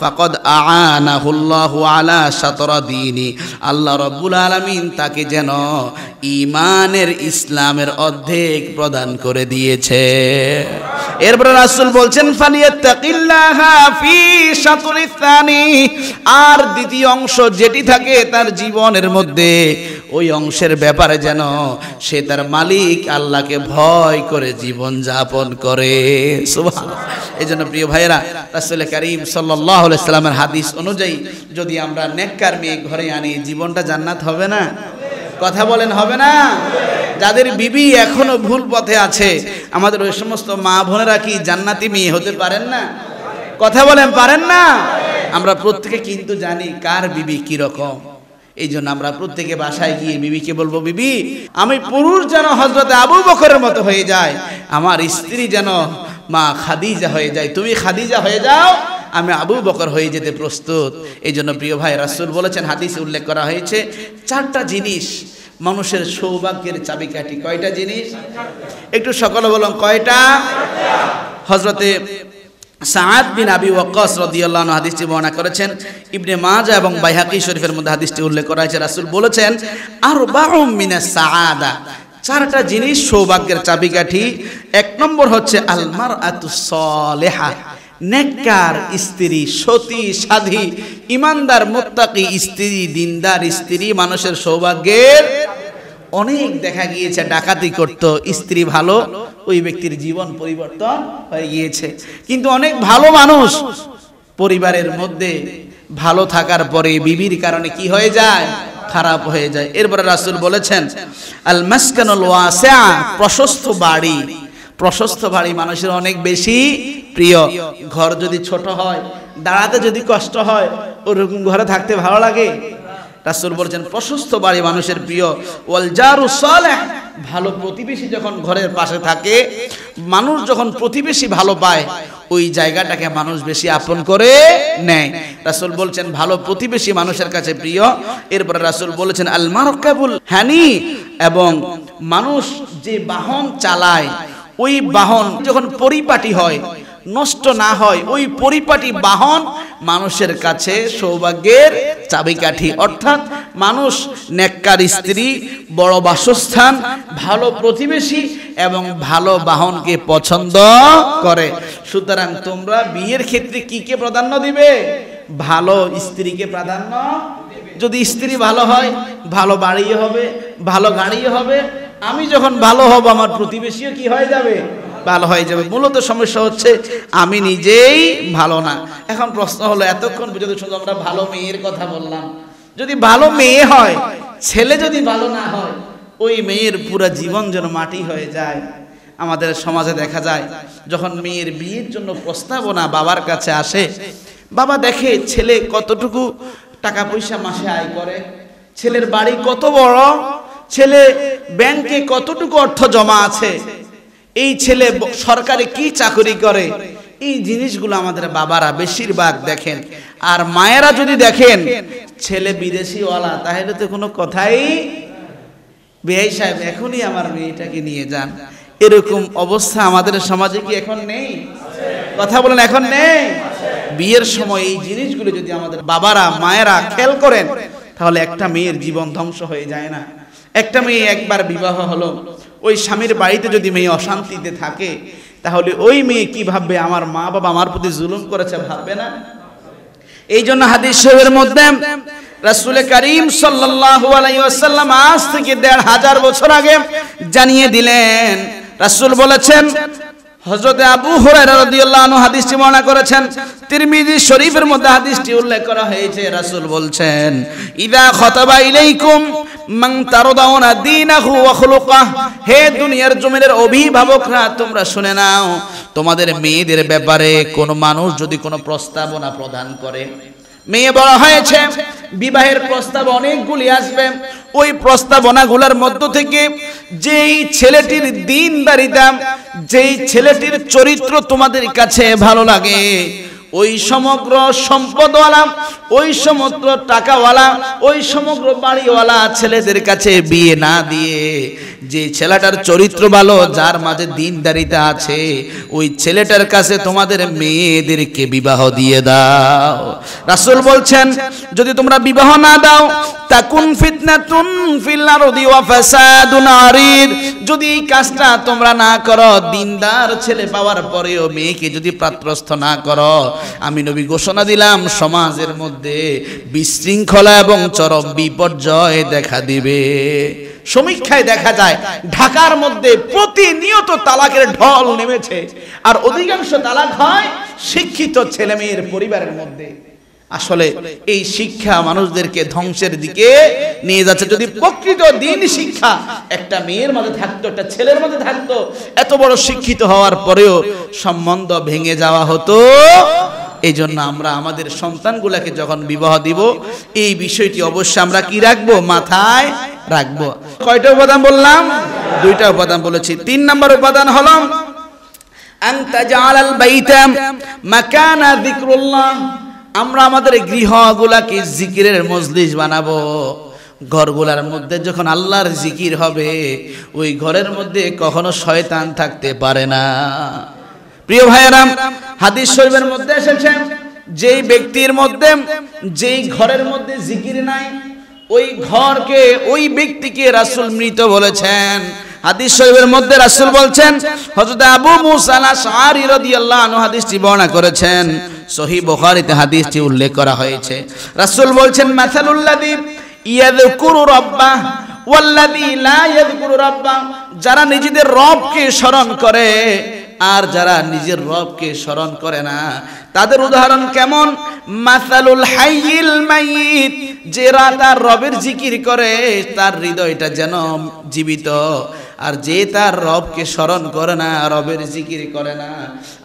ফাকদ আআনাহুল্লাহু আলা সাতরা দিনই আল্লাহ রাব্বুল আলামিন তাকে যেন ইমানের ইসলামের অর্ধেক প্রদান করে দিয়েছে এরপরে রাসুল বলছেন আর দ্বিতীয় অংশ যেটি থাকে তার জীবনের মধ্যে ওই অংশের ব্যাপারে যেন সে তার মালিক আল্লাহকে ভয় করে জীবন যাপন করে এই জন্য প্রিয় ভাইয়েরা রাসুল করিম সাল্লামের হাদিস অনুযায়ী যদি আমরা নেককার মেয়ে ঘরে আনি জীবনটা জান্নাত হবে না কথা বলেন হবে না যাদের বিবি এখনো ভুল পথে আছে আমাদের ওই সমস্ত মা বোনেরা কি জান্নাতি মেয়ে হতে পারেন না কথা বলেন পারেন না আমরা প্রত্যেকে কিন্তু জানি কার বিবি কি রকম এই জন্য আমরা প্রত্যেকে বাসায় গিয়ে বিবিকে বলবো বিবি আমি পুরুষ যেন হজরতে আবু বকরের মতো হয়ে যায় আমার স্ত্রী যেন মা খাদিজা হয়ে যায় তুমি খাদিজা হয়ে যাও আমি আবু বকর হয়ে যেতে প্রস্তুত এই জন্য প্রিয় ভাই রাসুল বলেছেন হাদিস উল্লেখ করা হয়েছে চারটা জিনিস মানুষের সৌভাগ্যের চাবিকাঠি কয়টা জিনিস একটু সকলে বলুন কয়টা হজরতে সাহাদ বিন আবি ওয়াক্কাস রাদিয়াল্লাহু হাদিসটি বর্ণনা করেছেন ইবনে মাজা এবং বাইহাকি শরীফের মধ্যে হাদিসটি উল্লেখ করা হয়েছে রাসূল বলেছেন আরবাউম মিনাস সাআদা চারটা জিনিস সৌভাগ্যের চাবিকাঠি এক নম্বর হচ্ছে আলমার আতু সলেহা নেককার স্ত্রী সতী সাধী ইমানদার মোত্তাকি স্ত্রী দিনদার স্ত্রী মানুষের সৌভাগ্যের অনেক দেখা গিয়েছে ডাকাতি করত স্ত্রী ভালো ওই ব্যক্তির জীবন পরিবর্তন হয়ে গিয়েছে কিন্তু অনেক ভালো মানুষ পরিবারের মধ্যে ভালো থাকার পরে বিবির কারণে কি হয়ে যায় খারাপ হয়ে যায় এরপরে রাসুল বলেছেন আল মাসকানুল ওয়াসা প্রশস্ত বাড়ি প্রশস্ত বাড়ি মানুষের অনেক বেশি প্রিয় ঘর যদি ছোট হয় দাঁড়াতে যদি কষ্ট হয় ওরকম ঘরে থাকতে ভালো লাগে রাসুল বলছেন প্রশস্ত বাড়ি মানুষের প্রিয় ওয়ালজারু সালেহ ভালো প্রতিবেশী যখন ঘরের পাশে থাকে মানুষ যখন প্রতিবেশী ভালো পায় ওই জায়গাটাকে মানুষ বেশি আপন করে নেয় রাসুল বলছেন ভালো প্রতিবেশী মানুষের কাছে প্রিয় এরপরে রাসুল বলেছেন আলমারকাবুল হ্যানি এবং মানুষ যে বাহন চালায় ওই বাহন যখন পরিপাটি হয় নষ্ট না হয় ওই পরিপাটি বাহন মানুষের কাছে সৌভাগ্যের চাবিকাঠি অর্থাৎ মানুষ নেককার স্ত্রী বড় বাসস্থান ভালো প্রতিবেশী এবং ভালো বাহনকে পছন্দ করে সুতরাং তোমরা বিয়ের ক্ষেত্রে কি কে প্রাধান্য দিবে ভালো স্ত্রীকে প্রাধান্য যদি স্ত্রী ভালো হয় ভালো বাড়ি হবে ভালো গাড়ি হবে আমি যখন ভালো হব আমার প্রতিবেশীও কি হয়ে যাবে ভালো হয়ে যাবে মূলত সমস্যা হচ্ছে আমি নিজেই ভালো না এখন প্রশ্ন হলো এতক্ষণ পর্যন্ত শুধু আমরা ভালো মেয়ের কথা বললাম যদি ভালো মেয়ে হয় ছেলে যদি ভালো না হয় ওই মেয়ের পুরো জীবন যেন মাটি হয়ে যায় আমাদের সমাজে দেখা যায় যখন মেয়ের বিয়ের জন্য প্রস্তাবনা বাবার কাছে আসে বাবা দেখে ছেলে কতটুকু টাকা পয়সা মাসে আয় করে ছেলের বাড়ি কত বড় ছেলে ব্যাংকে কতটুকু অর্থ জমা আছে এই ছেলে সরকারে কি চাকরি করে এই জিনিসগুলো আমাদের বাবারা বেশিরভাগ দেখেন আর মায়েরা যদি দেখেন ছেলে বিদেশিওয়ালা তাহলে তো কোনো কথাই বেআই সাহেব এখনই আমার মেয়েটাকে নিয়ে যান এরকম অবস্থা আমাদের সমাজে কি এখন নেই কথা বলেন এখন নেই বিয়ের সময় এই জিনিসগুলো যদি আমাদের বাবারা মায়েরা খেল করেন তাহলে একটা মেয়ের জীবন ধ্বংস হয়ে যায় না একটা মেয়ে একবার বিবাহ হলো ওই স্বামীর বাড়িতে যদি মেয়ে অশান্তিতে থাকে তাহলে ওই মেয়ে কি ভাববে আমার মা বাবা আমার প্রতি জুলুম করেছে ভাববে না এই জন্য হাদিস শরীফের মধ্যে রাসুল করিম সাল্লাম আজ থেকে দেড় হাজার বছর আগে জানিয়ে দিলেন রাসুল বলেছেন হজরত আবু হরাইরাদিয়াল্লাহু হাদিসটি বর্ণনা করেছেন তিরমিজি শরীফের মধ্যে হাদিসটি উল্লেখ করা হয়েছে রাসূল বলছেন ইদা খতাবা ইলাইকুম মাং তারদাওনা দীনাহু ওয়া খুলুকাহ হে দুনিয়ার জমিনের অভিভাবকরা তোমরা শুনে নাও তোমাদের মেয়েদের ব্যাপারে কোন মানুষ যদি কোনো প্রস্তাবনা প্রদান করে মেয়ে বড় হয়েছে বিবাহের প্রস্তাব অনেকগুলি আসবে ওই প্রস্তাবনাগুলোর মধ্য থেকে যেই ছেলেটির দিন দারিদাম যেই ছেলেটির চরিত্র তোমাদের কাছে ভালো লাগে ওই সমগ্র সম্পদওয়ালা ওই সমগ্র টাকাওয়ালা ওই সমগ্র বাড়িওয়ালা ছেলেদের কাছে বিয়ে না দিয়ে যে ছেলেটার চরিত্র ভালো যার মাঝে দিনদারিতা আছে ওই ছেলেটার কাছে তোমাদের মেয়েদেরকে বিবাহ দিয়ে দাও রাসুল বলছেন যদি তোমরা বিবাহ না দাও কোন ফিতনা তুন যদি এই কাজটা তোমরা না করো দিনদার ছেলে পাওয়ার পরেও মেয়েকে যদি প্রাপ্তস্থ না করো আমি নবী ঘোষণা দিলাম সমাজের মধ্যে বিশৃঙ্খলা এবং চরম বিপর্যয় দেখা দিবে সমীক্ষায় দেখা যায় ঢাকার মধ্যে প্রতিনিয়ত তালাকের ঢল নেমেছে আর অধিকাংশ তালাক হয় শিক্ষিত ছেলেমেয়ের পরিবারের মধ্যে আসলে এই শিক্ষা মানুষদেরকে ধ্বংসের দিকে নিয়ে যাচ্ছে যদি প্রকৃত দিন শিক্ষা একটা মেয়ের মধ্যে থাকতো একটা ছেলের মধ্যে থাকতো এত বড় শিক্ষিত হওয়ার পরেও সম্বন্ধ ভেঙে যাওয়া হতো এই জন্য আমরা আমাদের সন্তানগুলাকে যখন বিবাহ দিব এই বিষয়টি অবশ্যই আমরা কি রাখবো মাথায় রাখবো কয়টা উপাদান বললাম দুইটা উপাদান বলেছি তিন নম্বর উপাদান হলাম আন্তাজাল জালাল বাইতাম মাকানা যিকরুল্লাহ আমরা আমাদের গৃহগুলাকে জিকিরের মজলিস বানাবো ঘরগুলার মধ্যে যখন আল্লাহর জিকির হবে ওই ঘরের মধ্যে কখনো শয়তান থাকতে পারে না প্রিয় রাম হাদিস শরীফের মধ্যে এসেছেন যেই ব্যক্তির মধ্যে যেই ঘরের মধ্যে জিকির নাই ওই ঘরকে ওই ব্যক্তিকে রাসুল মৃত বলেছেন হাদিস শরীফের মধ্যে রাসূল বলছেন হযরত আবু মুসা আশআরি রাদিয়াল্লাহু আনহু হাদিসটি বর্ণনা করেছেন সহিহ বুখারীতে হাদিসটি উল্লেখ করা হয়েছে রাসূল বলছেন মাসালুল্লাযী ইয়াযকুরু রাব্বাহ ওয়াল্লাযী লা ইয়াযকুরু রাব্বাহ যারা নিজেদের রবকে স্মরণ করে আর যারা নিজের রবকে স্মরণ করে না তাদের উদাহরণ কেমন মাসালুল হাইয়িল মাইয়িত যে তার রবের জিকির করে তার হৃদয়টা যেন জীবিত আর যে তার রবকে স্মরণ করে না রবের জিকির করে না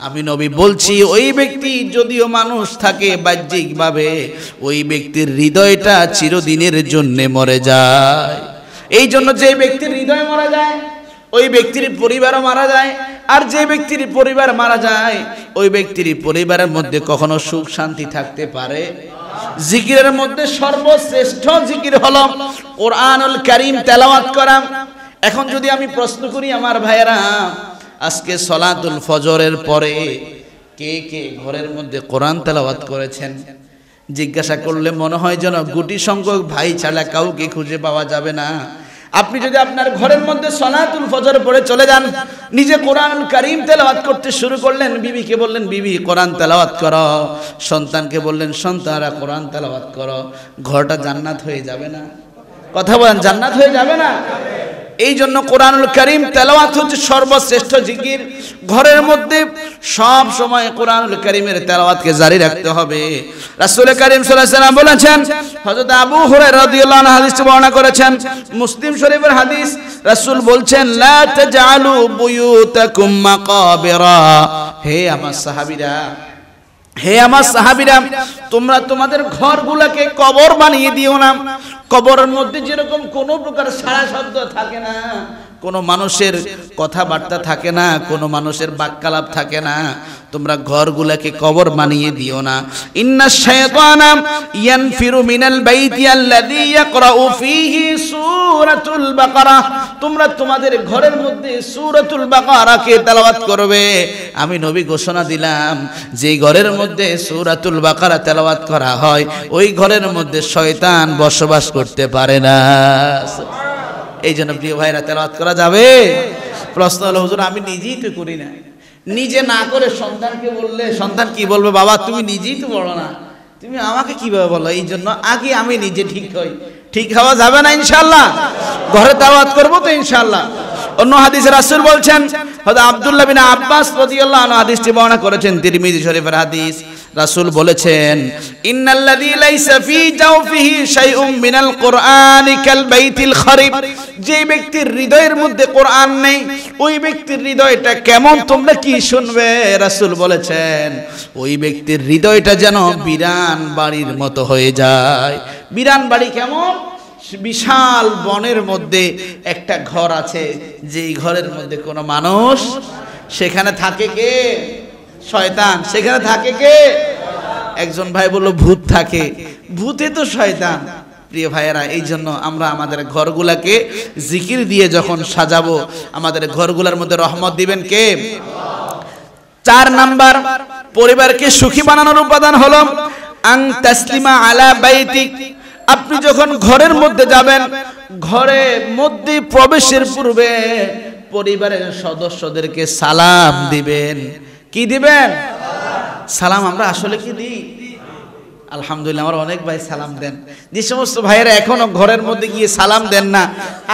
আমি নবী বলছি ওই ব্যক্তি যদিও মানুষ থাকে বাহ্যিকভাবে ওই ব্যক্তির হৃদয়টা চিরদিনের জন্যে মরে যায় এই জন্য যে ব্যক্তির হৃদয় মারা যায় ওই ব্যক্তির পরিবারও মারা যায় আর যে ব্যক্তির পরিবার মারা যায় ওই ব্যক্তির পরিবারের মধ্যে কখনো সুখ শান্তি থাকতে পারে জিকিরের মধ্যে সর্বশ্রেষ্ঠ জিকির হল কোরআনুল করিম তেলাওয়াত করা এখন যদি আমি প্রশ্ন করি আমার ভাইয়েরা আজকে সলাতুল ফজরের পরে কে কে ঘরের মধ্যে কোরআন তেলাওয়াত করেছেন জিজ্ঞাসা করলে মনে হয় যেন গুটি সংখ্যক ভাই ছাড়া কাউকে খুঁজে পাওয়া যাবে না আপনি যদি আপনার ঘরের মধ্যে সলাতুল ফজর পড়ে চলে যান নিজে কোরআন কারিম তেলাওয়াত করতে শুরু করলেন বিবিকে বললেন বিবি কোরআন তেলাওয়াত কর সন্তানকে বললেন সন্তানরা কোরআন তেলাওয়াত করো ঘরটা জান্নাত হয়ে যাবে না কথা বলেন জান্নাত হয়ে যাবে না এই জন্য কোরআনুল করিম তেলাওয়াত হচ্ছে সর্বশ্রেষ্ঠ জিকির ঘরের মধ্যে সব সময় কোরআনুল করিমের তেলাওয়াতকে জারি রাখতে হবে রাসূল করিম সাল্লাল্লাহু বলেছেন হযরত আবু হুরায়রা রাদিয়াল্লাহু আনহু হাদিসটি বর্ণনা করেছেন মুসলিম শরীফের হাদিস রাসূল বলছেন লা তাজালু বুয়ুতাকুম মাকাবিরা হে আমার সাহাবীরা হে আমার সাহাবিরাম তোমরা তোমাদের ঘরগুলোকে কবর বানিয়ে দিও না কবরের মধ্যে যেরকম কোনো প্রকার সারা শব্দ থাকে না কোনো মানুষের কথাবার্তা থাকে না কোনো মানুষের বাক্যালাপ থাকে না তোমরা ঘরগুলোকে কবর মানিয়ে দিও না ইন্না শায়তানা ইয়ানফিরু মিনাল বাইতি আল্লাযী ইয়াকরাউ ফীহি সূরাতুল বাকারা তোমরা তোমাদের ঘরের মধ্যে সূরাতুল বাকারাকে তেলাওয়াত করবে আমি নবী ঘোষণা দিলাম যে ঘরের মধ্যে সূরাতুল বাকারা তেলাওয়াত করা হয় ওই ঘরের মধ্যে শয়তান বসবাস করতে পারে না এই জন্য প্রিয় ভাইরা তেলাওয়াত করা যাবে প্রশ্ন হলো হুজুর আমি নিজেই তো করি না নিজে না করে সন্তানকে বললে সন্তান কি বলবে বাবা তুমি নিজেই তো বলো না তুমি আমাকে কিভাবে বলো এই জন্য আগে আমি নিজে ঠিক হই ঠিক হওয়া যাবে না ইনশাল্লাহ ঘরে দাওয়াত করবো তো ইনশাল্লাহ অন্য হাদিসে রাসূল বলছেন হযরত আব্দুল্লাহ বিনা আব্বাস রাদিয়াল্লাহু আনহু হাদিসটি বর্ণনা করেছেন তিরমিজি শরীফের হাদিস রাসূল বলেছেন যে ব্যক্তির হৃদয়ের মধ্যে কোরআন নেই ওই ব্যক্তির হৃদয়টা কেমন তোমরা কি শুনবে রাসুল বলেছেন ওই ব্যক্তির হৃদয়টা যেন বিরান বাড়ির মতো হয়ে যায় বিরান বাড়ি কেমন বিশাল বনের মধ্যে একটা ঘর আছে যেই ঘরের মধ্যে কোনো মানুষ সেখানে থাকে কে শয়তান সেখানে থাকে কে একজন ভাই বললো ভূত থাকে ভূতে তো শয়তান প্রিয় ভাইয়েরা এই জন্য আমরা আমাদের ঘরগুলাকে জিকির দিয়ে যখন সাজাবো আমাদের ঘরগুলার মধ্যে রহমত দিবেন কে চার নাম্বার পরিবারকে সুখী বানানোর উপাদান হলো আং তাসলিমা আলা বাইতি আপনি যখন ঘরের মধ্যে যাবেন ঘরে মধ্যে প্রবেশের পূর্বে পরিবারের সদস্যদেরকে সালাম দিবেন কি দিবেন সালাম আমরা আসলে কি দিই আলহামদুলিল্লাহ আমার অনেক ভাই সালাম দেন যে সমস্ত ভাইয়েরা এখনো ঘরের মধ্যে গিয়ে সালাম দেন না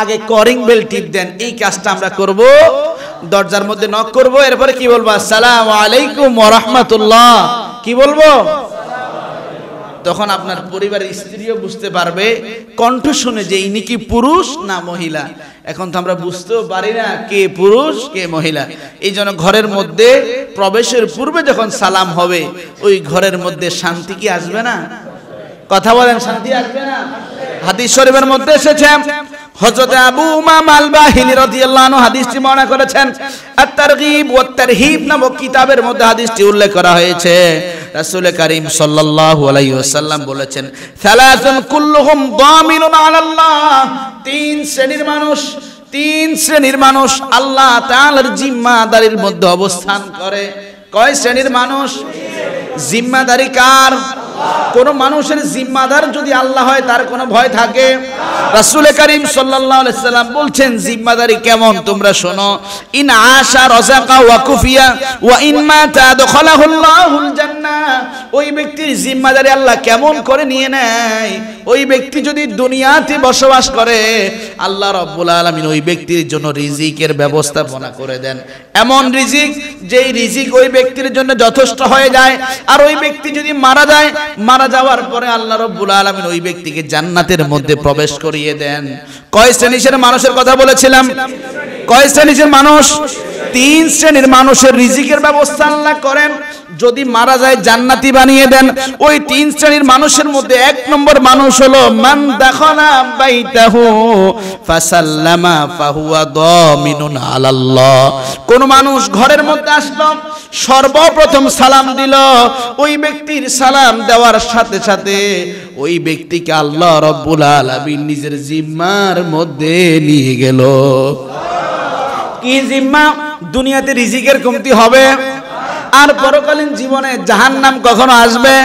আগে করিং বেল টিপ দেন এই কাজটা আমরা করব দরজার মধ্যে নক করব এরপরে কি বলবো আসসালামু আলাইকুম রাহমাতুল্লাহ কি বলবো তখন আপনার পরিবারের স্ত্রীও বুঝতে পারবে কণ্ঠ শুনে যে ইনি কি পুরুষ না মহিলা এখন তো আমরা বুঝতেও পারি না কে পুরুষ কে মহিলা এই জন্য ঘরের মধ্যে প্রবেশের পূর্বে যখন সালাম হবে ওই ঘরের মধ্যে শান্তি কি আসবে না কথা বলেন শান্তি আসবে না হাদিস শরীফের মধ্যে এসেছে হযরত আবু উমাম আল বাহিলি রাদিয়াল্লাহু আনহু হাদিসটি বর্ণনা করেছেন আত-তারগীব ওয়াত-তারহীব নামক কিতাবের মধ্যে হাদিসটি উল্লেখ করা হয়েছে রাসুল করিম সাল্লাহ বলেছেন সালাসুন কুল্লুহুম দামিনুন আলাল্লাহ তিন শ্রেণীর মানুষ তিন শ্রেণীর মানুষ আল্লাহ তাআলার জিম্মাদারির মধ্যে অবস্থান করে কয় শ্রেণীর মানুষ জিম্মাদারি কার কোন মানুষের জিম্মাদার যদি আল্লাহ হয় তার কোনো ভয় থাকে রাসুল করিম সাল্লাম বলছেন জিম্মাদারি কেমন তোমরা শোনো ইন আশা রজাকা ওয়াকুফিয়া ওয়া ইন মাতা দখলাহুল্লাহুল না ওই ব্যক্তির জিম্মাদারি আল্লাহ কেমন করে নিয়ে নেয় ওই ব্যক্তি যদি দুনিয়াতে বসবাস করে আল্লাহ রব্বুল আলমিন ওই ব্যক্তির জন্য রিজিকের ব্যবস্থাপনা করে দেন এমন রিজিক যেই রিজিক ওই ব্যক্তির জন্য যথেষ্ট হয়ে যায় আর ওই ব্যক্তি যদি মারা যায় মারা যাওয়ার পরে আল্লাহ রব্বুল আলমিন ওই ব্যক্তিকে জান্নাতের মধ্যে প্রবেশ করিয়ে দেন কয় শ্রেণী মানুষের কথা বলেছিলাম কয় শ্রেণীর মানুষ তিন শ্রেণীর মানুষের রিজিকের ব্যবস্থা আল্লাহ করেন যদি মারা যায় জান্নাতি বানিয়ে দেন ওই তিন শ্রেণীর মানুষের মধ্যে এক নম্বর মানুষ হলো মান দাখলা বাইতাহু ফাসাল্লামা ফাহুয়া দামিনুন আলাল্লাহ কোন মানুষ ঘরের মধ্যে আসলো সর্বপ্রথম সালাম দিল ওই ব্যক্তির সালাম দেওয়ার সাথে সাথে ওই ব্যক্তিকে আল্লাহ রব্বুল আলামিন নিজের জিম্মার মধ্যে নিয়ে গেল কি জিম্মা দুনিয়াতে রিজিকের কমতি হবে আর পরকালীন জীবনে জাহান নাম কখনো আসবে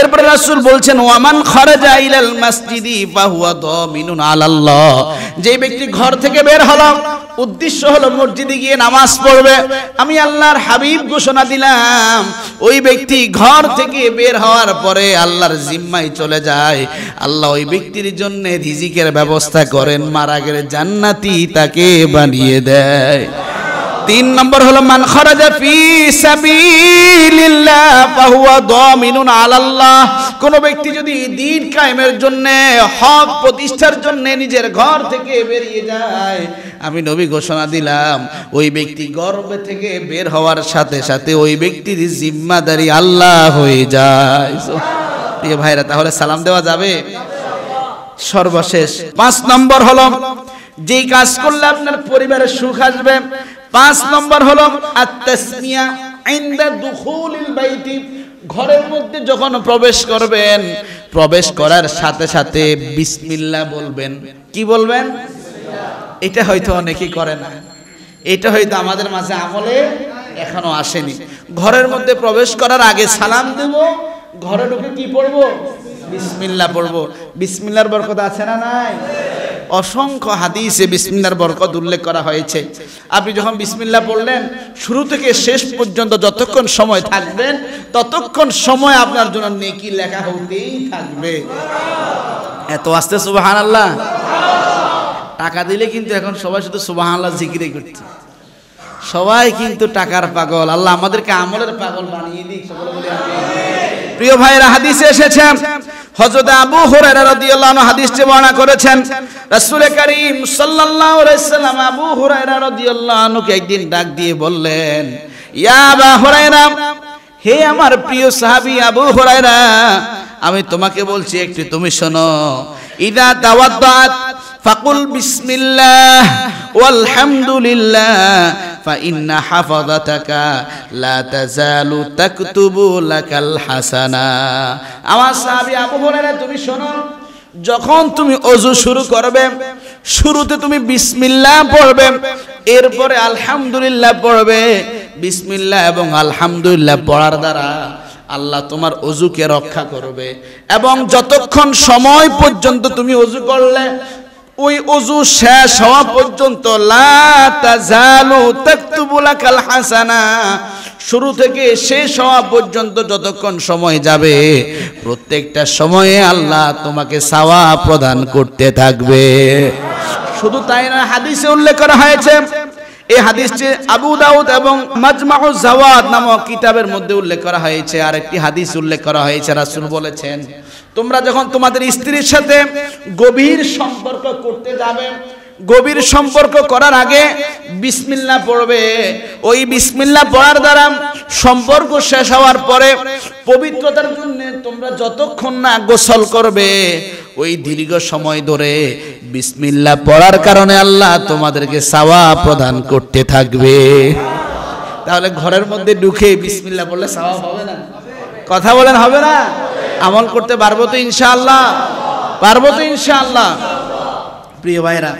এরপরে রাসুল বলছেন ওয়ামান খরাজা ইলাল মাসজিদি দ মিনুন আলাল্লাহ যে ব্যক্তি ঘর থেকে বের হল উদ্দেশ্য হলো মসজিদে গিয়ে নামাজ পড়বে আমি আল্লাহর হাবিব ঘোষণা দিলাম ওই ব্যক্তি ঘর থেকে বের হওয়ার পরে আল্লাহর জিম্মায় চলে যায় আল্লাহ ওই ব্যক্তির জন্য রিজিকের ব্যবস্থা করেন মারা গেলে জান্নাতি তাকে বানিয়ে দেয় তিন নম্বর হলো মান খরাজা ফি সাবিলিল্লাহ ফাহুয়া দামিনুন আলাল্লাহ কোন ব্যক্তি যদি দ্বীন কায়েমের জন্য হক প্রতিষ্ঠার জন্য নিজের ঘর থেকে বেরিয়ে যায় আমি নবী ঘোষণা দিলাম ওই ব্যক্তি গর্বে থেকে বের হওয়ার সাথে সাথে ওই ব্যক্তির জিম্মাদারি আল্লাহ হয়ে যায় প্রিয় ভাইরা তাহলে সালাম দেওয়া যাবে সর্বশেষ পাঁচ নম্বর হলো যেই কাজ করলে আপনার পরিবারের সুখ আসবে পাঁচ নম্বর হলো ঘরের মধ্যে যখন প্রবেশ করবেন প্রবেশ করার সাথে সাথে বিসমিল্লা বলবেন কি বলবেন এটা হয়তো অনেকেই করে না এটা হয়তো আমাদের মাঝে আমলে এখনো আসেনি ঘরের মধ্যে প্রবেশ করার আগে সালাম দেব ঘরে ঢুকে কি পড়বো বিসমিল্লা পড়বো বিসমিল্লার বরকত আছে না নাই অসংখ্য হাদিসে বিসমিল্লার বরকত উল্লেখ করা হয়েছে আপনি যখন বিসমিল্লা পড়লেন শুরু থেকে শেষ পর্যন্ত যতক্ষণ সময় থাকবেন ততক্ষণ সময় আপনার জন্য নেকি লেখা হতেই থাকবে এত আস্তে সুবাহান আল্লাহ টাকা দিলে কিন্তু এখন সবাই শুধু সুবাহান আল্লাহ জিকিরে করছে সবাই কিন্তু টাকার পাগল আল্লাহ আমাদেরকে আমলের পাগল বানিয়ে দিই প্রিয় ভাইয়ের হাদিসে এসেছে হযরত আবু হুরায়রা রাদিয়াল্লাহু আনহু হাদিসটি বর্ণনা করেছেন রাসূল কারীম সাল্লাল্লাহু আলাইহি সাল্লাম আবু হুরায়রা রাদিয়াল্লাহু আনহুকে একদিন ডাক দিয়ে বললেন ইয়া আবা হুরায়রা হে আমার প্রিয় সাহাবী আবু হুরায়রা আমি তোমাকে বলছি একটু তুমি শোনো ইদা তাওয়াদ্দাত ফাকুল বিসমিল্লাহ ওয়ালহামদুলিল্লাহ فإن حفظتك لا تزال تكتب لك الحسنة আমার সাহাবী আবু হুরায়রা তুমি যখন তুমি অজু শুরু করবে শুরুতে তুমি বিসমিল্লাহ পড়বে এরপরে আলহামদুলিল্লাহ পড়বে বিসমিল্লাহ এবং আলহামদুলিল্লাহ পড়ার দ্বারা আল্লাহ তোমার অজুকে রক্ষা করবে এবং যতক্ষণ সময় পর্যন্ত তুমি অজু করলে ওই অজু শেষ হওয়া পর্যন্ত হাসানা শুরু থেকে শেষ হওয়া পর্যন্ত যতক্ষণ সময় যাবে প্রত্যেকটা সময়ে আল্লাহ তোমাকে সাওয়া প্রদান করতে থাকবে শুধু তাই না হাদিসে উল্লেখ করা হয়েছে এই হাদিসটি আবু দাউদ এবং মাজমাহ জাওয়াদ নামক কিতাবের মধ্যে উল্লেখ করা হয়েছে আর একটি হাদিস উল্লেখ করা হয়েছে রাসুল বলেছেন তোমরা যখন তোমাদের স্ত্রীর সাথে গভীর সম্পর্ক করতে যাবে গভীর সম্পর্ক করার আগে বিসমিল্লা পড়বে ওই বিসমিল্লা পড়ার দ্বারা সম্পর্ক শেষ হওয়ার পরে পবিত্রতার জন্য তোমরা যতক্ষণ না গোসল করবে ওই দীর্ঘ সময় ধরে বিসমিল্লা পড়ার কারণে আল্লাহ তোমাদেরকে সাওয়া প্রদান করতে থাকবে তাহলে ঘরের মধ্যে ঢুকে বিসমিল্লা বললে সাওয়া হবে না কথা বলেন হবে না আমল করতে পারবো তো ইনশাআল্লাহ পারবো তো ইনশাআল্লাহ প্রিয় ভাইরা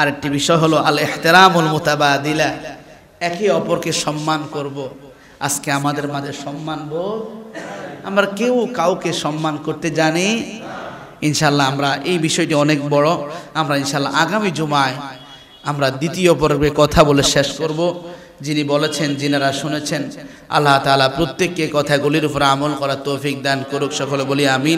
আরেকটি বিষয় হলো আল এহতেরামুল মোতাবাদিলা একে অপরকে সম্মান করব। আজকে আমাদের মাঝে সম্মান বোধ আমরা কেউ কাউকে সম্মান করতে জানি ইনশাল্লাহ আমরা এই বিষয়টি অনেক বড় আমরা ইনশাল্লাহ আগামী জুমায় আমরা দ্বিতীয় পর্বে কথা বলে শেষ করব যিনি বলেছেন যিনারা শুনেছেন আল্লাহ তালা প্রত্যেককে কথাগুলির উপর আমল করার তৌফিক দান করুক সকলে বলি আমিন